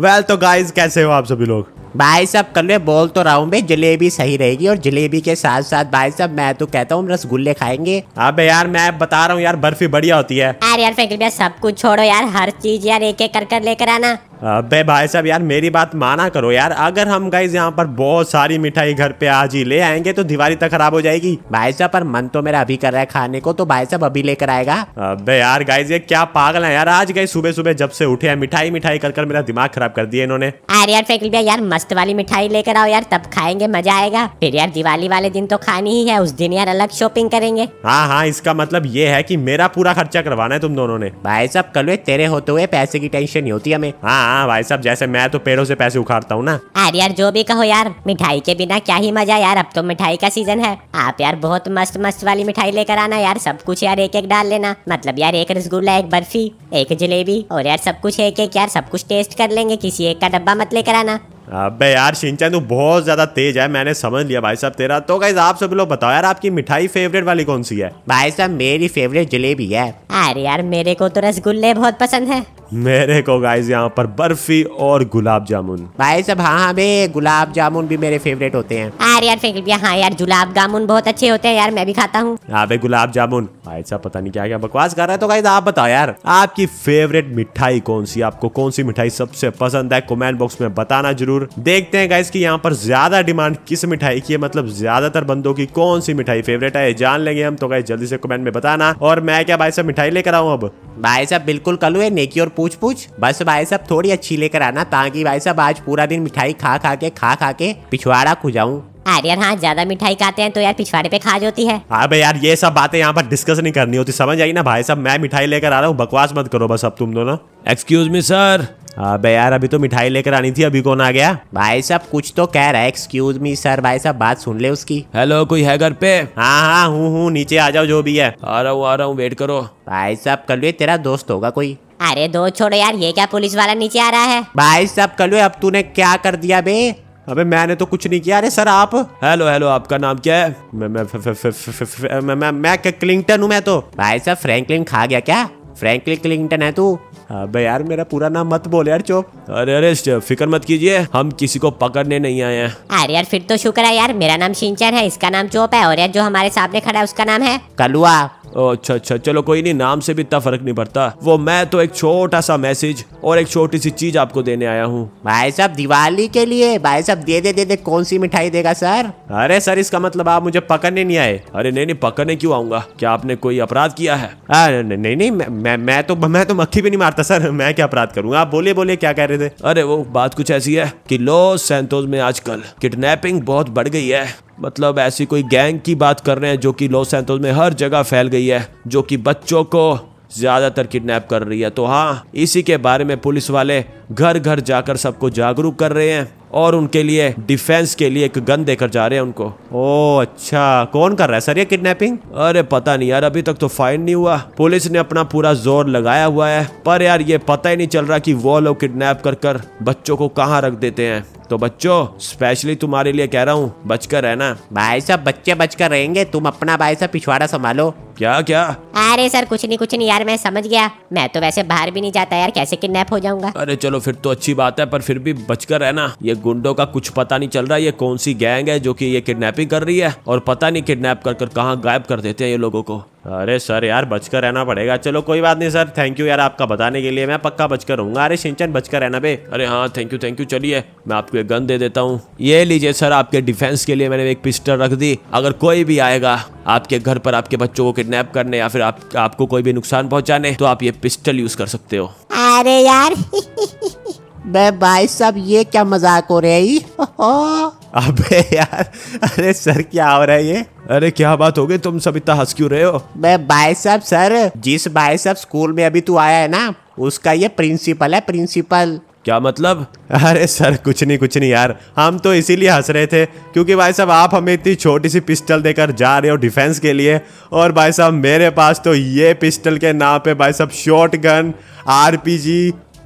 well तो guys कैसे हो आप सभी लोग भाई साहब कल मैं बोल तो रहा हूँ भाई जलेबी सही रहेगी और जलेबी के साथ साथ भाई साहब मैं तो कहता हूँ रसगुल्ले खाएंगे अबे यार मैं बता रहा हूँ यार बर्फी बढ़िया होती है यार यार सब कुछ छोड़ो यार हर चीज यार एक एक कर कर लेकर आना बे भाई साहब यार मेरी बात माना करो यार अगर हम गाइज यहाँ पर बहुत सारी मिठाई घर पे आज ही ले आएंगे तो दिवाली तक खराब हो जाएगी भाई साहब पर मन तो मेरा अभी कर रहा है खाने को तो भाई साहब अभी लेकर आएगा बे यार गाइज ये क्या पागल है यार आज गई सुबह सुबह जब से उठे हैं मिठाई मिठाई कर कर मेरा दिमाग खराब कर दिया इन्होंने अरे यार फेंकल भैया यार मस्त वाली मिठाई लेकर आओ यार तब खाएंगे मजा आएगा फिर यार दिवाली वाले दिन तो खानी ही है उस दिन यार अलग शॉपिंग करेंगे हाँ हाँ इसका मतलब ये है की मेरा पूरा खर्चा करवाना है तुम दोनों ने भाई साहब कल तेरे होते हुए पैसे की टेंशन नहीं होती हमें हाँ हाँ भाई साहब जैसे मैं तो पेड़ों से पैसे उखाड़ता हूँ ना अरे यार जो भी कहो यार मिठाई के बिना क्या ही मजा यार अब तो मिठाई का सीजन है आप यार बहुत मस्त मस्त वाली मिठाई लेकर आना यार सब कुछ यार एक एक डाल लेना मतलब यार एक रसगुल्ला एक बर्फी एक जलेबी और यार सब कुछ एक एक यार सब कुछ टेस्ट कर लेंगे किसी एक का डब्बा मत लेकर आना अबे हाँ, यार शिनचैन तू बहुत ज़्यादा तेज है मैंने समझ लिया भाई साहब तेरा तो गाइज आप सभी लोग बताओ यार आपकी मिठाई फेवरेट वाली कौन सी है भाई साहब मेरी फेवरेट जलेबी है अरे यार मेरे को तो रसगुल्ले बहुत पसंद है मेरे को गाइज यहाँ पर बर्फी और गुलाब जामुन भाई साहब हाँ हाँ भे गुलाब जामुन भी मेरे फेवरेट होते हैं अरे यार फेंक भैया हाँ यार गुलाब जामुन बहुत अच्छे होते हैं यार मैं भी खाता हूँ हाँ गुलाब जामुन भाई साहब पता नहीं क्या क्या बकवास कर रहा है तो गाइज आप बताओ यार आपकी फेवरेट मिठाई कौन सी आपको कौन सी मिठाई सबसे पसंद है कमेंट बॉक्स में बताना जरूर जरूर देखते हैं गाइस कि यहाँ पर ज्यादा डिमांड किस मिठाई की है मतलब ज्यादातर बंदों की कौन सी मिठाई फेवरेट है जान लेंगे हम तो गाइस जल्दी से कमेंट में बताना और मैं क्या भाई साहब मिठाई लेकर आऊँ अब भाई साहब बिल्कुल कल है नेकी और पूछ पूछ बस भाई साहब थोड़ी अच्छी लेकर आना ताकि भाई साहब आज पूरा दिन मिठाई खा खा के खा खा के पिछवाड़ा खुजाऊ अरे यार हाँ ज्यादा मिठाई खाते हैं तो यार पिछवाड़े पे खा जाती है हाँ भाई यार ये सब बातें यहाँ पर डिस्कस नहीं करनी होती समझ आई ना भाई साहब मैं मिठाई लेकर आ रहा हूँ बकवास मत करो बस अब तुम दोनों एक्सक्यूज मी सर हाँ यार अभी तो मिठाई लेकर आनी थी अभी कौन आ गया भाई साहब कुछ तो कह रहा है एक्सक्यूज मी सर भाई साहब बात सुन ले उसकी हेलो कोई है घर पे हाँ हाँ हूँ हूँ नीचे आ जाओ जो भी है आ रहा हूँ आ रहा हूँ वेट करो भाई साहब कल ये तेरा दोस्त होगा कोई अरे दो छोड़ो यार ये क्या पुलिस वाला नीचे आ रहा है भाई साहब कल अब तूने क्या कर दिया बे अबे मैंने तो कुछ नहीं किया अरे सर आप हेलो हेलो आपका नाम क्या है मैं मैं मैं मैं क्लिंगटन हूँ मैं तो भाई साहब फ्रैंकलिन खा गया क्या फ्रैंकलिन क्लिंगटन है तू अबे हाँ, यार मेरा पूरा नाम मत बोल यार चुप अरे अरे फिक्र मत कीजिए हम किसी को पकड़ने नहीं आए हैं अरे यार फिर तो शुक्र है यार मेरा नाम सिंचन है इसका नाम चोप है और यार जो हमारे सामने खड़ा है उसका नाम है कलुआ अच्छा अच्छा चलो कोई नहीं नाम से भी इतना फर्क नहीं पड़ता वो मैं तो एक छोटा सा मैसेज और एक छोटी सी चीज आपको देने आया हूँ भाई साहब दिवाली के लिए भाई साहब दे दे दे दे कौन सी मिठाई देगा सर अरे सर इसका मतलब आप मुझे पकड़ने नहीं आए अरे नहीं नहीं पकड़ने क्यों आऊंगा क्या आपने कोई अपराध किया है अरे नहीं नहीं, नहीं मैं, मैं मैं तो मैं तो मक्खी भी नहीं मारता सर मैं क्या अपराध करूंगा आप बोलिए बोलिए क्या कह रहे थे अरे वो बात कुछ ऐसी है की लॉस सेंटोस में आजकल किडनेपिंग बहुत बढ़ गई है मतलब ऐसी कोई गैंग की बात कर रहे हैं जो कि लॉस एंथोस में हर जगह फैल गई है जो कि बच्चों को ज़्यादातर किडनैप कर रही है तो हाँ इसी के बारे में पुलिस वाले घर घर जाकर सबको जागरूक कर रहे हैं और उनके लिए डिफेंस के लिए एक गन देकर जा रहे हैं उनको ओ अच्छा कौन कर रहा है सर ये किडनैपिंग अरे पता नहीं यार अभी तक तो फाइन नहीं हुआ पुलिस ने अपना पूरा जोर लगाया हुआ है पर यार ये पता ही नहीं चल रहा कि वो लोग किडनैप कर कर बच्चों को कहाँ रख देते हैं तो बच्चों स्पेशली तुम्हारे लिए कह रहा हूँ बचकर रहना भाई साहब बच्चे बचकर रहेंगे तुम अपना भाई साहब पिछवाड़ा संभालो क्या क्या अरे सर कुछ नहीं कुछ नहीं यार मैं समझ गया मैं तो वैसे बाहर भी नहीं जाता यार कैसे किडनैप हो जाऊंगा अरे चलो फिर तो अच्छी बात है पर फिर भी बचकर रहना ये गुंडों का कुछ पता नहीं चल रहा ये कौन सी गैंग है जो की ये किडनेपिंग कर रही है और पता नहीं किडनेप कर कर कहाँ गायब कर देते हैं ये लोगो को अरे सर यार बचकर रहना पड़ेगा चलो कोई बात नहीं सर थैंक यू यार आपका बताने के लिए मैं पक्का बचकर रहूंगा अरे सिंचन बचकर रहना बे अरे हाँ थैंक यू थैंक यू चलिए मैं आपको एक गन दे देता हूँ ये लीजिए सर आपके डिफेंस के लिए मैंने एक पिस्टल रख दी अगर कोई भी आएगा आपके घर पर आपके बच्चों को किडनेप करने या फिर आप, आपको कोई भी नुकसान पहुँचाने तो आप ये पिस्टल यूज कर सकते हो अरे यार भाई साहब ये क्या मजाक हो रही है अबे यार अरे सर क्या हो रहा है ये अरे क्या बात हो गई तुम सब इतना हंस क्यों रहे हो मैं भाई साहब सर जिस भाई साहब स्कूल में अभी तू आया है ना उसका ये प्रिंसिपल है प्रिंसिपल क्या मतलब अरे सर कुछ नहीं कुछ नहीं यार हम तो इसीलिए हंस रहे थे क्योंकि भाई साहब आप हमें इतनी छोटी सी पिस्टल देकर जा रहे हो डिफेंस के लिए और भाई साहब मेरे पास तो ये पिस्टल के नाम पे भाई साहब shotgun or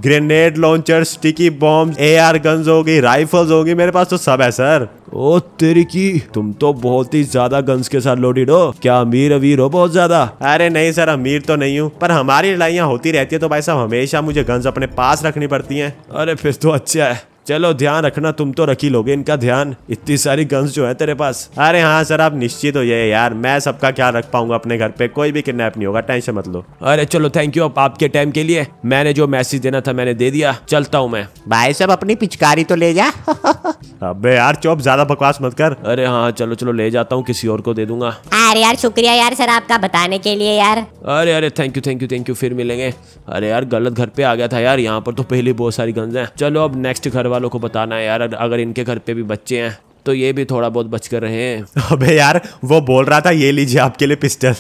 grenade launcher sticky bomb A R guns होगी राइफल्स होगी मेरे पास तो सब है सर ओ तेरी की तुम तो बहुत ही ज्यादा गन्स के साथ लोडेड हो क्या अमीर अमीर हो बहुत ज्यादा अरे नहीं सर अमीर तो नहीं हूँ पर हमारी लड़ाइया होती रहती है तो भाई साहब हमेशा मुझे गन्स अपने पास रखनी पड़ती है अरे फिर तो अच्छा है चलो ध्यान रखना तुम तो रखी लोगे इनका ध्यान इतनी सारी गन्स जो है तेरे पास अरे हाँ सर आप निश्चित हो जाए यार मैं सबका ख्याल रख पाऊंगा अपने घर पे कोई भी किडनेप नहीं होगा टेंशन मत लो अरे चलो थैंक यू आपके टाइम के लिए मैंने जो मैसेज देना था मैंने दे दिया चलता हूँ मैं भाई सब अपनी पिचकारी तो ले जा अबे यार चौप ज्यादा बकवास मत कर अरे हाँ चलो चलो ले जाता हूँ किसी और को दे दूंगा अरे यार शुक्रिया यार सर आपका बताने के लिए यार अरे अरे thank you thank you thank you फिर मिलेंगे अरे यार गलत घर पे आ गया था यार यहाँ पर तो पहले बहुत सारी गंज है चलो अब नेक्स्ट घर वाले वालों को बताना है यार अगर इनके घर पे भी बच्चे हैं तो ये भी थोड़ा बहुत बच कर रहे हैं अबे यार वो बोल रहा था ये लीजिए आपके लिए पिस्टल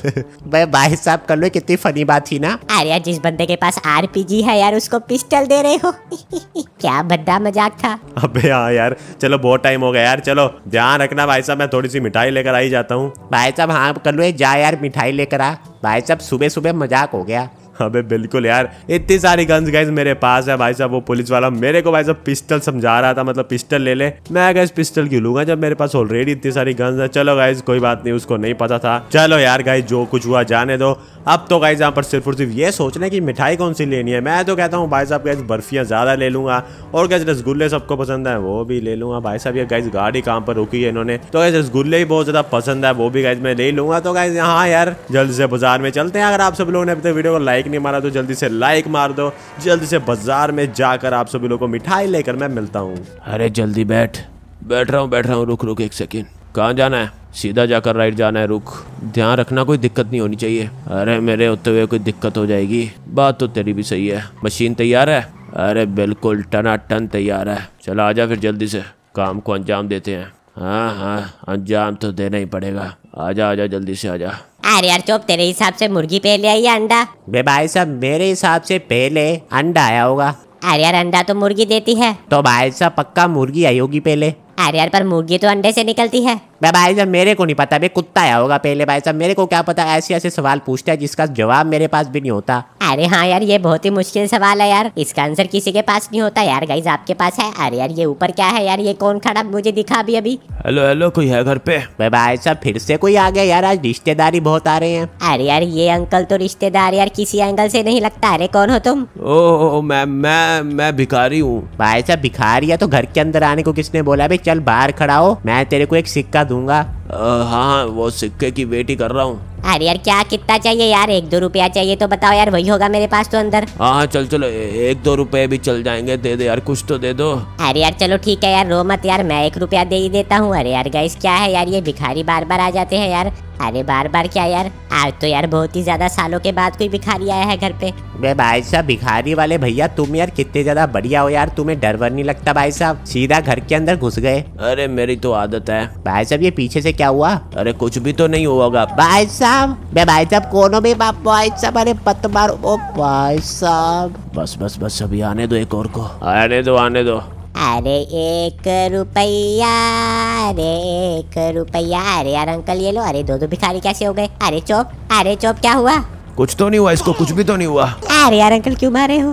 भाई भाई साहब कर लो कितनी फनी बात थी ना अरे यार जिस बंदे के पास आरपीजी है यार उसको पिस्टल दे रहे हो क्या भद्दा मजाक था अबे हाँ यार चलो बहुत टाइम हो गया यार चलो ध्यान रखना भाई साहब मैं थोड़ी सी मिठाई लेकर आई जाता हूँ भाई साहब हाँ कर लो जा यार मिठाई लेकर आ भाई साहब सुबह सुबह मजाक हो गया अबे बिल्कुल यार इतनी सारी गन्स गाइज मेरे पास है भाई साहब वो पुलिस वाला मेरे को भाई साहब पिस्टल समझा रहा था मतलब पिस्टल ले ले मैं गाइज पिस्टल क्यों लूंगा जब मेरे पास ऑलरेडी इतनी सारी गन्स है चलो गाइज कोई बात नहीं उसको नहीं पता था चलो यार गाइज जो कुछ हुआ जाने दो अब तो गाइज यहाँ पर सिर्फ और सिर्फ ये सोचना है कि मिठाई कौन सी लेनी है मैं तो कहता हूँ भाई साहब गैस बर्फियाँ ज़्यादा ले लूँगा और गैस रसगुल्ले सबको पसंद है वो भी ले लूँगा भाई साहब ये गैस गाड़ी कहाँ पर रुकी है इन्होंने तो गैस रसगुल्ले ही बहुत ज़्यादा पसंद है वो भी गैस मैं ले लूँगा तो गैस हाँ यार जल्दी से बाजार में चलते हैं अगर आप सब लोगों ने अभी तक वीडियो को लाइक नहीं मारा तो जल्दी से लाइक मार दो जल्दी से बाजार में जाकर आप सभी लोगों को मिठाई लेकर मैं मिलता हूँ अरे जल्दी बैठ बैठ रहा हूँ बैठ रहा हूँ रुक रुक एक सेकेंड कहाँ जाना है सीधा जाकर राइट जाना है रुक ध्यान रखना कोई दिक्कत नहीं होनी चाहिए अरे मेरे होते हुए कोई दिक्कत हो जाएगी बात तो तेरी भी सही है मशीन तैयार है अरे बिल्कुल टना टन तैयार है चल आ जा फिर जल्दी से काम को अंजाम देते हैं हाँ हाँ अंजाम तो देना ही पड़ेगा आ जा जल्दी से जा अरे यार चौप तेरे हिसाब से मुर्गी पहले आई या अंडा बे भाई साहब मेरे हिसाब से पहले अंडा आया होगा अरे यार अंडा तो मुर्गी देती है तो भाई साहब पक्का मुर्गी आई होगी पहले अरे यार पर मुर्गी तो अंडे से निकलती है मैं भाई साहब मेरे को नहीं पता मैं कुत्ता आया होगा पहले भाई साहब मेरे को क्या पता ऐसे ऐसे सवाल पूछता है जिसका जवाब मेरे पास भी नहीं होता अरे हाँ यार ये बहुत ही मुश्किल सवाल है यार इसका आंसर किसी के पास नहीं होता यार गाइज आपके पास है अरे यार ये ऊपर क्या है यार ये कौन खड़ा मुझे दिखा अभी अभी हेलो हेलो कोई है घर पे भाई साहब फिर से कोई आ गया यार आज रिश्तेदारी बहुत आ रहे हैं अरे यार ये अंकल तो रिश्तेदार यार किसी एंगल से नहीं लगता अरे कौन हो तुम ओ मैं मैं मैं भिखारी हूँ भाई साहब भिखारी है तो घर के अंदर आने को किसने बोला भाई चल बाहर खड़ा हो मैं तेरे को एक सिक्का दूंगा हाँ, हाँ वो सिक्के की वेट ही कर रहा हूँ अरे यार क्या कितना चाहिए यार एक दो रुपया चाहिए तो बताओ यार वही होगा मेरे पास तो अंदर हाँ, हाँ चल चलो एक दो रुपए भी चल जाएंगे दे दे यार कुछ तो दे दो अरे यार चलो ठीक है यार रो मत यार मैं एक रुपया दे ही देता हूँ अरे यार गैस क्या है यार ये भिखारी बार बार आ जाते हैं यार अरे बार बार क्या यार आज तो यार बहुत ही ज्यादा सालों के बाद कोई भिखारी आया है घर पे बे भाई साहब भिखारी वाले भैया तुम यार कितने ज्यादा बढ़िया हो यार तुम्हें डर वर नहीं लगता भाई साहब सीधा घर के अंदर घुस गए अरे मेरी तो आदत है भाई साहब ये पीछे से क्या हुआ अरे कुछ भी तो नहीं होगा भाई साहब बे भाई साहब कोनो भी भाई साहब अरे पत मारो भाई साहब बस बस बस अभी आने दो एक और को आने दो आने दो अरे एक रुपया अरे एक रुपया अरे यार अंकल ये लो अरे दो दो भिखारी कैसे हो गए अरे चौप अरे चौप क्या हुआ कुछ तो नहीं हुआ इसको कुछ भी तो नहीं हुआ अरे यार अंकल क्यों मारे हो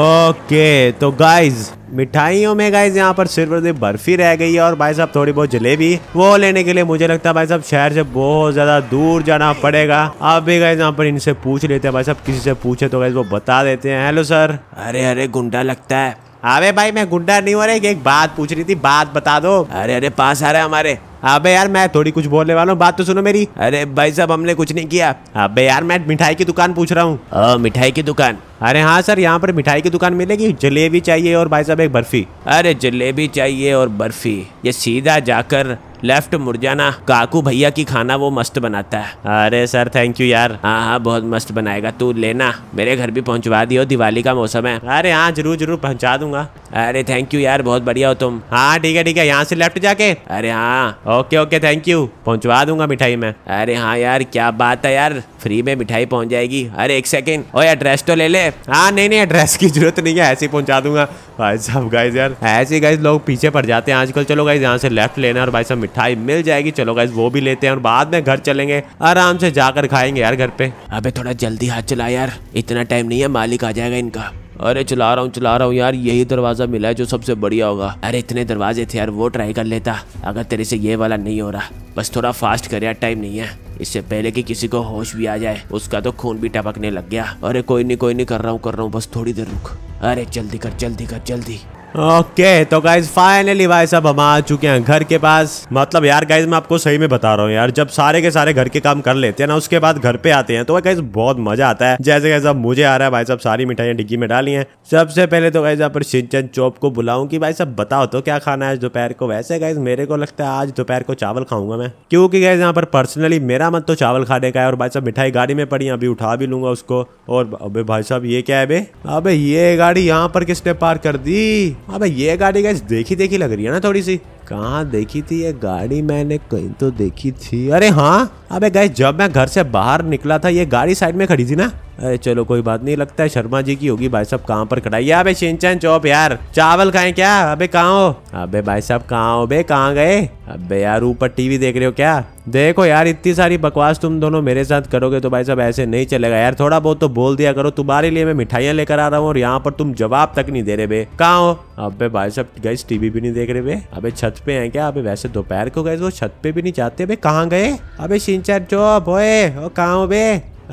ओके तो गाइज मिठाइयों में गाइज यहाँ पर सिर्फ बर्फी रह गई है और भाई साहब थोड़ी बहुत जलेबी वो लेने के लिए मुझे लगता है भाई साहब शहर से बहुत ज्यादा दूर जाना पड़ेगा आप भी गाइज यहाँ पर इनसे पूछ लेते हैं भाई साहब किसी से पूछे तो गाइज वो बता देते हैं हेलो सर अरे अरे गुंडा लगता है अबे भाई मैं गुंडा नहीं हो रहा एक बात पूछ रही थी बात बता दो अरे अरे पास आ रहा है हमारे अबे यार मैं थोड़ी कुछ बोलने वाला हूँ बात तो सुनो मेरी अरे भाई साहब हमने कुछ नहीं किया अबे यार मैं मिठाई की दुकान पूछ रहा हूँ हाँ, मिठाई की दुकान अरे हाँ सर यहाँ पर मिठाई की दुकान मिलेगी जलेबी चाहिए और भाई साहब एक बर्फी अरे जलेबी चाहिए और बर्फी ये सीधा जाकर लेफ्ट मुड़ जाना काकू भैया की खाना वो मस्त बनाता है अरे सर थैंक यू यार हाँ हाँ बहुत मस्त बनाएगा तू लेना मेरे घर भी पहुंचवा दियो दिवाली का मौसम है अरे हाँ जरूर जरूर पहुंचा दूंगा अरे थैंक यू यार बहुत बढ़िया हो तुम हाँ ठीक है ठीक है यहाँ से लेफ्ट जाके अरे हाँ ओके ओके थैंक यू पहुंचवा दूंगा मिठाई में अरे हाँ यार क्या बात है यार फ्री में मिठाई पहुंच जाएगी अरे एक सेकेंड ओ एड्रेस तो ले ले हाँ नहीं नहीं एड्रेस की जरूरत नहीं है ऐसे ही पहुंचा दूंगा भाई साहब गाइज यार ऐसे गाइज लोग पीछे पड़ जाते हैं आजकल चलो गाइज यहाँ से लेफ्ट लेना और भाई साहब मिठाई मिल जाएगी चलो गाइज वो भी लेते हैं और बाद में घर चलेंगे आराम से जाकर खाएंगे यार घर पे अबे थोड़ा जल्दी हाथ चला यार इतना टाइम नहीं है मालिक आ जाएगा इनका अरे चला रहा हूँ चला रहा हूँ यार यही दरवाजा मिला है जो सबसे बढ़िया होगा अरे इतने दरवाजे थे यार वो ट्राई कर लेता अगर तेरे से ये वाला नहीं हो रहा बस थोड़ा फास्ट कर यार टाइम नहीं है इससे पहले कि किसी को होश भी आ जाए उसका तो खून भी टपकने लग गया अरे कोई नहीं कोई नहीं कर रहा हूँ कर रहा हूँ बस थोड़ी देर रुक अरे जल्दी कर जल्दी कर जल्दी ओके तो गाइज फाइनली भाई साहब हम आ चुके हैं घर के पास मतलब यार गाइज मैं आपको सही में बता रहा हूँ यार जब सारे के सारे घर के काम कर लेते हैं ना उसके बाद घर पे आते हैं तो गाइज बहुत मजा आता है जैसे गाइज अब मुझे आ रहा है भाई साहब सारी मिठाइयाँ डिग्गी में डाली हैं सबसे पहले तो गाइज आप सिंचन चौप को बुलाऊ की भाई साहब बताओ तो क्या खाना है दोपहर को वैसे गाइज मेरे को लगता है आज दोपहर को चावल खाऊंगा मैं क्योंकि गाइज यहाँ पर पर्सनली मेरा मन तो चावल खाने का है और भाई साहब मिठाई गाड़ी में पड़ी अभी उठा भी लूंगा उसको और अभी भाई साहब ये क्या है अभी ये गाड़ी यहाँ पर किसने पार कर दी अबे हाँ ये गाड़ी गैस देखी देखी लग रही है ना थोड़ी सी कहाँ देखी थी ये गाड़ी मैंने कहीं तो देखी थी अरे हाँ अबे गैस जब मैं घर से बाहर निकला था ये गाड़ी साइड में खड़ी थी ना अरे चलो कोई बात नहीं लगता है शर्मा जी की होगी भाई साहब कहाँ पर खड़ाई है अबे शिंचन चौप यार चावल खाए क्या अबे कहाँ हो अबे भाई साहब कहा हो बे कहा गए अबे यार ऊपर टीवी देख रहे हो क्या देखो यार इतनी सारी बकवास तुम दोनों मेरे साथ करोगे तो भाई साहब ऐसे नहीं चलेगा यार थोड़ा बहुत तो बोल दिया करो तुम्हारे लिए मैं मिठाइयाँ लेकर आ रहा हूँ और यहाँ पर तुम जवाब तक नहीं दे रहे बे कहा हो अबे भाई साहब गए टीवी भी नहीं देख रहे बे अबे छत पे हैं क्या अभी वैसे दोपहर को गए वो छत पे भी नहीं जाते अभी कहाँ गए अबे सिंचन चौप हो बे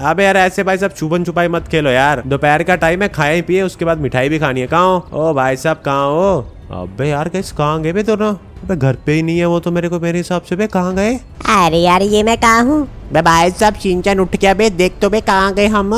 अबे यार ऐसे भाई साहब छुपन छुपाई मत खेलो यार दोपहर का टाइम है खाए पिए उसके बाद मिठाई भी खानी है कहाँ ओ भाई साहब कहाँ हो अबे यार कैसे कहाँ गए दोनों अबे घर पे ही नहीं है वो तो मेरे को मेरे हिसाब से कहाँ गए अरे यार ये मैं कहा हूँ भाई साहब सिंचन उठ के अबे देख तो बे कहाँ गए हम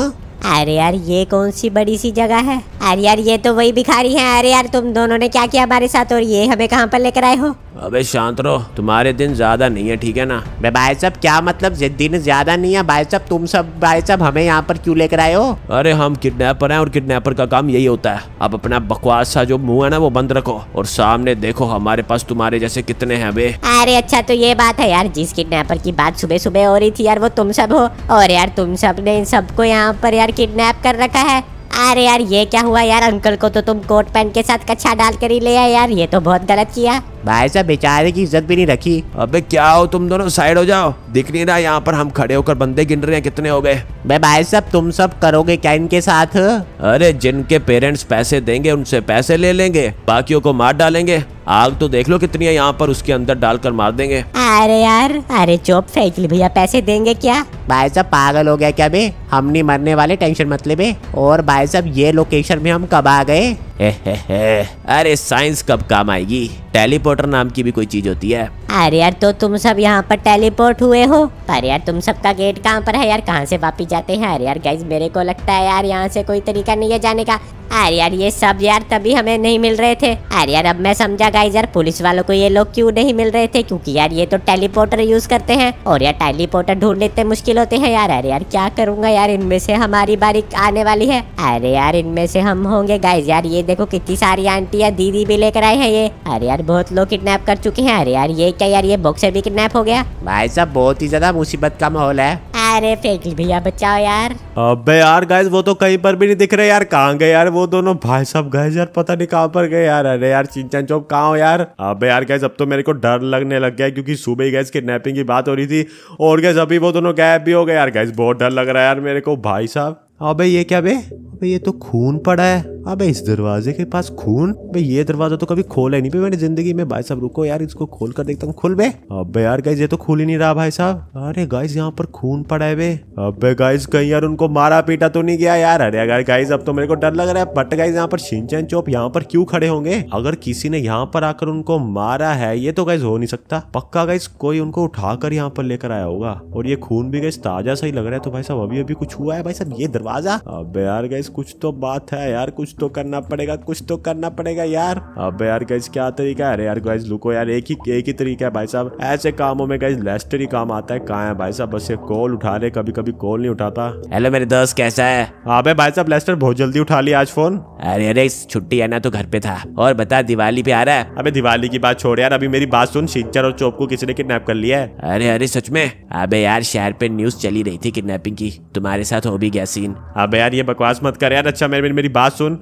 अरे यार ये कौन सी बड़ी सी जगह है अरे यार ये तो वही भिखारी हैं अरे यार तुम दोनों ने क्या किया हमारे साथ और ये हमें कहाँ पर लेकर आए हो अबे शांत रहो तुम्हारे दिन ज्यादा नहीं है ठीक है ना बे भाई साहब क्या मतलब दिन ज्यादा नहीं है भाई साहब तुम सब भाई साहब हमें यहाँ पर क्यों लेकर आए हो अरे हम किडनैपर हैं और किडनैपर का काम यही होता है अब अपना बकवास सा जो मुंह है ना वो बंद रखो और सामने देखो हमारे पास तुम्हारे जैसे कितने हैं अबे अरे अच्छा तो ये बात है यार जिस किडनैपर की बात सुबह सुबह हो रही थी यार वो तुम सब हो और यार तुम सब ने इन सबको यहाँ पर यार किडनैप कर रखा है अरे यार ये क्या हुआ यार अंकल को तो तुम कोट पैंट के साथ कच्छा डाल कर ही ले आए यार ये तो बहुत गलत किया भाई साहब बेचारे की इज्जत भी नहीं रखी अबे क्या हो तुम दोनों साइड हो जाओ दिख नहीं रहा यहाँ पर हम खड़े होकर बंदे गिन रहे हैं कितने हो गए भाई भाई साहब तुम सब करोगे क्या इनके साथ अरे जिनके पेरेंट्स पैसे देंगे उनसे पैसे ले लेंगे बाकियों को मार डालेंगे आग तो देख लो कितनी है यहाँ पर उसके अंदर डालकर मार देंगे अरे यार अरे चोप साइकिल भैया पैसे देंगे क्या भाई साहब पागल हो गया क्या बे हम नहीं मरने वाले टेंशन मतलब और भाई साहब ये लोकेशन में हम कब आ गए अरे साइंस कब काम आएगी टेलीपोर्टर नाम की भी कोई चीज होती है अरे यार तो तुम सब यहाँ पर टेलीपोर्ट हुए हो पर यार तुम सबका गेट कहाँ पर है यार कहाँ से वापिस जाते हैं अरे यार गाइज मेरे को लगता है यार यहाँ से कोई तरीका नहीं है जाने का अरे यार ये सब यार तभी हमें नहीं मिल रहे थे अरे यार अब मैं समझा गाइज यार पुलिस वालों को ये लोग क्यों नहीं मिल रहे थे क्योंकि यार ये तो टेलीपोर्टर यूज करते हैं और यार टेलीपोर्टर ढूंढने इतने मुश्किल होते हैं यार अरे यार क्या करूँगा यार इनमें से हमारी बारी आने वाली है अरे यार इनमें से हम होंगे गाइज यार ये देखो कितनी सारी आंटी या दीदी भी लेकर आए हैं ये अरे यार बहुत लोग किडनैप कर चुके हैं अरे यार ये क्या यार ये बॉक्सर भी किडनैप हो गया भाई साहब बहुत ही ज्यादा मुसीबत का माहौल है अरे फेंकल भैया बचाओ यार अबे यार गाइस वो तो कहीं पर भी नहीं दिख रहे यार कहाँ गए यार वो दोनों भाई साहब गाइस यार पता नहीं कहाँ पर गए यार अरे यार चिंचन चौक कहाँ हो यार अबे यार गाइस अब तो मेरे को डर लगने लग गया क्योंकि सुबह ही गैस किडनैपिंग की बात हो रही थी और गैस अभी वो दोनों गायब भी हो गए यार गैस बहुत डर लग रहा है यार मेरे को भाई साहब अबे ये क्या बे अबे ये तो खून पड़ा है अबे हाँ इस दरवाजे के पास खून भाई ये दरवाजा तो कभी खोला ही नहीं पे मैंने जिंदगी में भाई साहब रुको यार इसको खोल कर देखता हूँ खुल बे अबे यार गाइज ये तो खुल ही नहीं रहा भाई साहब अरे गाइज यहाँ पर खून पड़ा है बे अबे गाइज कहीं यार उनको मारा पीटा तो नहीं गया यार अरे यार गाइज अब तो मेरे को डर लग रहा है बट गाइज यहाँ पर छिंचन चौप यहाँ पर क्यों खड़े होंगे अगर किसी ने यहाँ पर आकर उनको मारा है ये तो गाइज हो नहीं सकता पक्का गाइज कोई उनको कर यहाँ पर लेकर आया होगा और ये खून भी गाइज ताजा सही लग रहा है तो भाई साहब अभी अभी कुछ हुआ है भाई साहब ये दरवाजा अब यार गाइज कुछ तो बात है यार कुछ कुछ तो करना पड़ेगा कुछ तो करना पड़ेगा यार अब यार गैस क्या तरीका है अरे यार गैस लुको यार एक ही एक ही तरीका है भाई साहब ऐसे कामों में गैस लेस्टर ही काम आता है कहा है भाई साहब बस ये कॉल उठा रहे कभी कभी कॉल नहीं उठाता हेलो मेरे दोस्त कैसा है अब हाँ भाई साहब लेस्टर बहुत जल्दी उठा लिया आज फोन अरे अरे छुट्टी है ना तो घर पे था और बता दिवाली पे आ रहा है अबे दिवाली की बात छोड़ यार अभी मेरी बात सुन सिंचर और चोप को किसी ने किडनैप कर लिया है अरे अरे सच में अबे यार शहर पे न्यूज चली रही थी किडनैपिंग की तुम्हारे साथ हो भी गया सीन अबे यार ये बकवास मत कर यार अच्छा मेरी मेरी बात सुन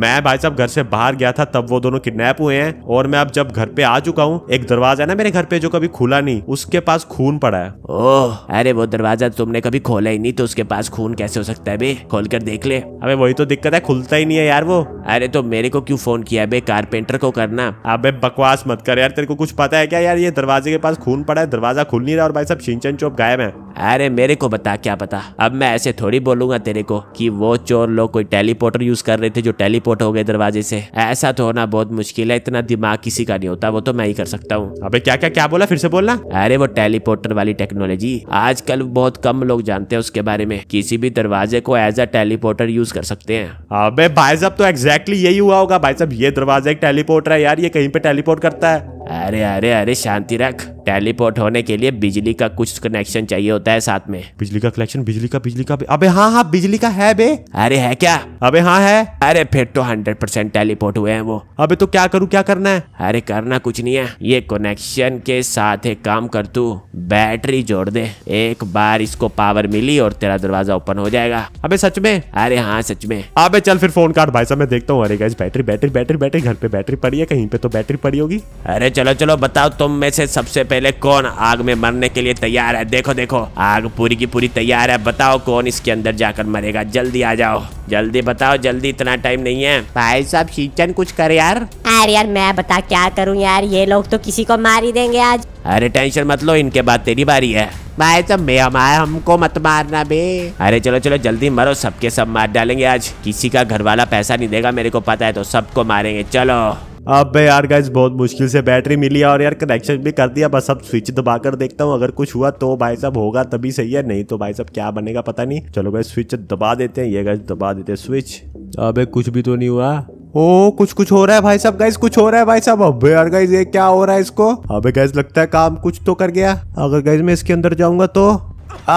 मैं भाई साहब घर से बाहर गया था तब वो दोनों किडनैप हुए हैं और मैं अब जब घर पे आ चुका हूँ एक दरवाजा ना मेरे घर पे जो कभी खुला नहीं उसके पास खून पड़ा है ओह अरे वो दरवाजा तो तुमने कभी खोला ही नहीं तो उसके पास खून कैसे हो सकता है बे खोल कर देख ले अबे वही तो दिक्कत है खुलता ही नहीं है यार वो अरे तो मेरे को क्यूँ फोन किया बे कारपेंटर को करना अब बकवास मत कर यार तेरे को कुछ पता है क्या यार ये दरवाजे के पास खून पड़ा है दरवाजा खुल नहीं रहा और भाई साहब छिंचन चौप गायब है अरे मेरे को बता क्या पता अब मैं ऐसे थोड़ी बोलूंगा तेरे को की वो चोर लोग कोई टेलीपोर्टर यूज कर रहे थे जो टेली टेलीपोर्ट हो गए दरवाजे से ऐसा तो होना बहुत मुश्किल है इतना दिमाग किसी का नहीं होता वो तो मैं ही कर सकता हूँ अबे क्या क्या क्या बोला फिर से बोलना अरे वो टेलीपोर्टर वाली टेक्नोलॉजी आजकल बहुत कम लोग जानते हैं उसके बारे में किसी भी दरवाजे को एज अ टेलीपोर्टर यूज कर सकते हैं अबे भाई साहब तो एग्जैक्टली यही हुआ होगा भाई साहब ये दरवाजा एक टेलीपोर्टर है यार ये कहीं पे टेलीपोर्ट करता है अरे अरे अरे शांति रख टेलीपोर्ट होने के लिए बिजली का कुछ कनेक्शन चाहिए होता है साथ में बिजली का कनेक्शन बिजली का बिजली का अबे हाँ हाँ बिजली का है बे अरे है क्या अबे हाँ है अरे फिर तो हंड्रेड परसेंट टेलीपोर्ट हुए हैं वो अबे तो क्या करूँ क्या करना है अरे करना कुछ नहीं है ये कनेक्शन के साथ एक काम कर तू बैटरी जोड़ दे एक बार इसको पावर मिली और तेरा दरवाजा ओपन हो जाएगा अबे सच में अरे हाँ सच में अबे चल फिर फोन काट भाई साहब मैं देखता हूँ अरे guys battery battery battery battery घर पे बैटरी पड़ी है कहीं पे तो बैटरी पड़ी होगी अरे चलो चलो बताओ तुम में से सबसे पहले कौन आग में मरने के लिए तैयार है देखो देखो आग पूरी की पूरी तैयार है बताओ कौन इसके अंदर जाकर मरेगा जल्दी आ जाओ जल्दी बताओ जल्दी इतना टाइम नहीं है भाई साहब शीचन कुछ कर यार अरे यार मैं बता क्या करूँ यार ये लोग तो किसी को मार ही देंगे आज अरे टेंशन मत लो इनके बाद तेरी बारी है भाई साहब मैं हमारे हमको मत मारना बे अरे चलो चलो जल्दी मरो सबके सब मार डालेंगे आज किसी का घर वाला पैसा नहीं देगा मेरे को पता है तो सबको मारेंगे चलो अब भाई यार गाइज बहुत मुश्किल से बैटरी मिली है और यार कनेक्शन भी कर दिया बस अब स्विच दबा कर देखता हूँ अगर कुछ हुआ तो भाई साहब होगा तभी सही है नहीं तो भाई साहब क्या बनेगा पता नहीं चलो भाई स्विच दबा देते हैं ये गाइज दबा देते हैं स्विच अबे कुछ भी तो नहीं हुआ ओ कुछ कुछ हो रहा है भाई साहब गाइस कुछ हो रहा है भाई साहब अबे यार गाइस ये क्या हो रहा है इसको अबे गाइस लगता है काम कुछ तो कर गया अगर गाइस मैं इसके अंदर जाऊंगा तो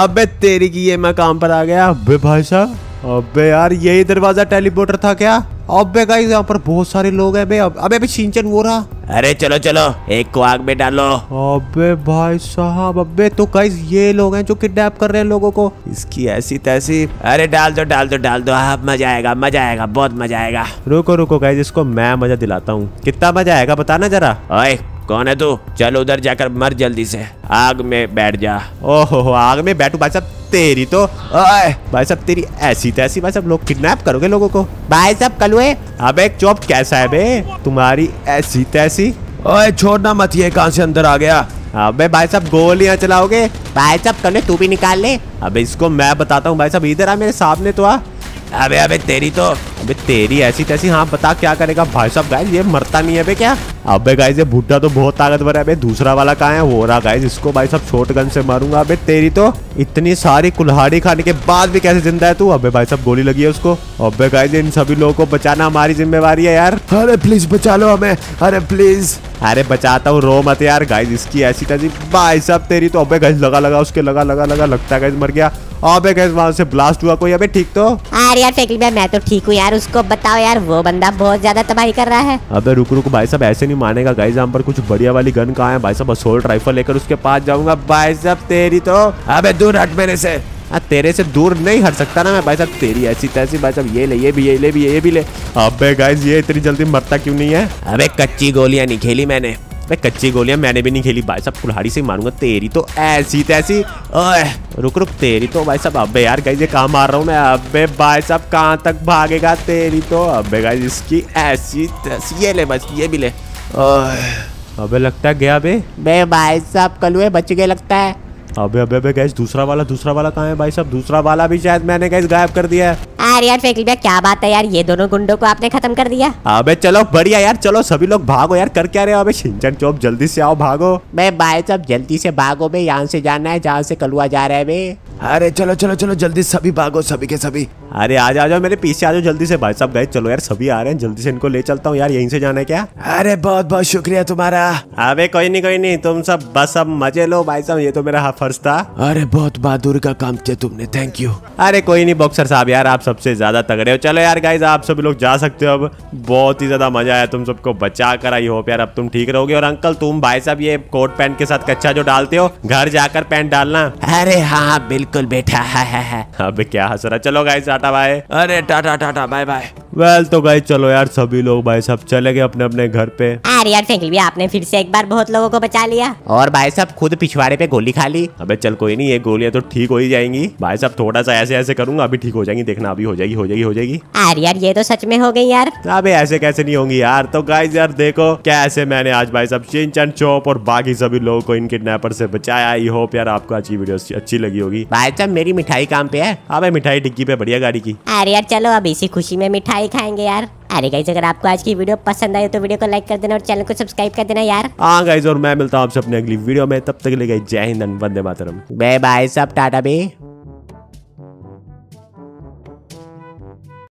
अबे तेरी की ये मैं काम पर आ गया अबे भाई साहब अबे यार यही दरवाजा टेलीपोर्टर था क्या अबे गाइस यहाँ पर बहुत सारे लोग हैं बे अब अबे सिंचन हो रहा अरे चलो चलो एक को आग में डालो अबे भाई साहब अबे तो गाइस ये लोग हैं जो किडनैप कर रहे हैं लोगों को इसकी ऐसी तैसी अरे डाल दो डाल दो डाल दो आप हाँ, हाँ, मजा आएगा मजा आएगा बहुत मजा आएगा रुको रुको गाइस इसको मैं मजा दिलाता हूँ कितना मजा आएगा बताना जरा कौन है तू चल उधर जाकर मर जल्दी से आग में बैठ जा ओहो आग में बैठू भाई साहब तेरी तो भाई साहब तेरी ऐसी तैसी भाई साहब लोग किडनैप करोगे लोगों को भाई साहब कलुए अब एक चौप कैसा है बे तुम्हारी ऐसी तैसी ओए छोड़ना मत ये कहां से अंदर आ गया अबे भाई साहब गोलियां चलाओगे भाई साहब कने तू भी निकाल ले अबे इसको मैं बताता हूँ भाई साहब इधर आ मेरे सामने तो आ अबे अबे तेरी तो अबे तेरी ऐसी तैसी हाँ बता क्या करेगा भाई साहब गाइज ये मरता नहीं है अबे क्या अबे गाइज ये भुट्टा तो बहुत ताकतवर है अबे दूसरा वाला कहा है हो रहा गाइज इसको भाई साहब छोट गन से मारूंगा अबे तेरी तो इतनी सारी कुल्हाड़ी खाने के बाद भी कैसे जिंदा है तू अबे भाई साहब गोली लगी है उसको अबे गाइज इन सभी लोगों को बचाना हमारी जिम्मेवारी है यार अरे प्लीज बचा लो हमें अरे प्लीज अरे बचाता हूँ रो मत यार गाइज इसकी ऐसी तैसी भाई साहब तेरी तो अबे गाइज लगा लगा उसके लगा लगा लगा लगता है गाइज मर गया अबे गाइज वहां से ब्लास्ट हुआ कोई अबे ठीक तो अरे यार मैं तो ठीक हूँ यार यार उसको बताओ यार वो बंदा बहुत ज्यादा तबाही कर रहा है अबे रुक रुक भाई साहब ऐसे नहीं मानेगा गाइस यहाँ पर कुछ बढ़िया वाली गन कहाँ है भाई साहब असोल्ट राइफल लेकर उसके पास जाऊंगा भाई साहब तेरी तो अब दूर हट मेरे से आ, हाँ, तेरे से दूर नहीं हट सकता ना मैं भाई साहब तेरी ऐसी तैसी भाई साहब ये ले ये भी ये ले भी ये भी ले अबे गाइस ये इतनी जल्दी मरता क्यों नहीं है अबे कच्ची गोलियां नहीं खेली मैंने मैं कच्ची गोलियां मैंने भी नहीं खेली भाई साहब कुल्हाड़ी से मारूंगा तेरी तो ऐसी तैसी रुक रुक तेरी तो भाई साहब अबे यार गाइज ये कहाँ मार रहा हूँ मैं अबे भाई साहब कहाँ तक भागेगा तेरी तो अबे गाइज इसकी ऐसी तैसी ये ले बस ये भी ले अबे लगता है गया अबे मैं भाई साहब कलुए बच गए लगता है अबे अबे अबे गैस दूसरा वाला दूसरा वाला कहा है भाई साहब दूसरा वाला भी शायद मैंने गैस गायब कर दिया है अरे यार फेकल भैया क्या बात है यार ये दोनों गुंडों को आपने खत्म कर दिया अबे चलो बढ़िया यार चलो सभी लोग भागो यार कर क्या रहे हो अबे सिंचन चौप जल्दी से आओ भागो मैं भाई साहब जल्दी से भागो में यहाँ से जाना है जहाँ से कलुआ जा रहा है बे अरे चलो चलो चलो जल्दी सभी भागो सभी के सभी अरे आ जाओ मेरे पीछे आ जाओ जल्दी से भाई साहब गए चलो यार सभी आ रहे हैं जल्दी से इनको ले चलता हूँ यार यहीं से जाना है क्या अरे बहुत बहुत शुक्रिया तुम्हारा अबे कोई नहीं कोई नहीं तुम सब बस सब मजे लो भाई साहब ये तो मेरा फर्ज अरे बहुत बहादुर का काम किया तुमने थैंक यू अरे कोई नहीं बॉक्सर साहब यार आप सबसे ज्यादा तगड़े हो चलो यार गाइज आप सभी लोग जा सकते हो अब बहुत ही ज्यादा मजा आया तुम सबको बचा कर आई होप यार अब तुम ठीक रहोगे और अंकल तुम भाई साहब ये कोट पैंट के साथ कच्चा जो डालते हो घर जाकर पैंट डालना अरे हाँ, हाँ बिल्कुल बेटा हाँ, हाँ, अब क्या हंस रहा चलो गाइज टाटा भाई अरे tata tata bye bye well तो गाई चलो यार सभी लोग भाई सब चले गए अपने अपने घर पे अरे यार भी आपने फिर से एक बार बहुत लोगों को बचा लिया और भाई साहब खुद पिछवाड़े पे गोली खा ली अबे चल कोई नहीं ये गोलियां तो ठीक हो ही जाएंगी भाई साहब थोड़ा सा ऐसे ऐसे करूंगा अभी ठीक हो जाएंगी देखना अभी हो जाएगी हो जाएगी हो जाएगी अरे यार ये तो सच में हो गई यार अभी ऐसे कैसे नहीं होंगी यार तो गाइज यार देखो कैसे मैंने आज भाई साहब चिंचन चौप और बाकी सभी लोगों को इन किडनेपर से बचाया आई होप यार आपको आज की वीडियो अच्छी लगी होगी भाई साहब मेरी मिठाई काम पे है अब मिठाई डिग्गी पे बढ़िया गाड़ी की अरे यार चलो अब इसी खुशी में मिठाई नहीं खाएंगे यार अरे गाइज अगर आपको आज की वीडियो पसंद आई तो वीडियो को लाइक कर देना और चैनल को सब्सक्राइब कर देना यार हाँ गाइज और मैं मिलता हूँ आपसे अपने अगली वीडियो में तब तक ले गई जय हिंद वंदे मातरम बाय बाय सब टाटा भी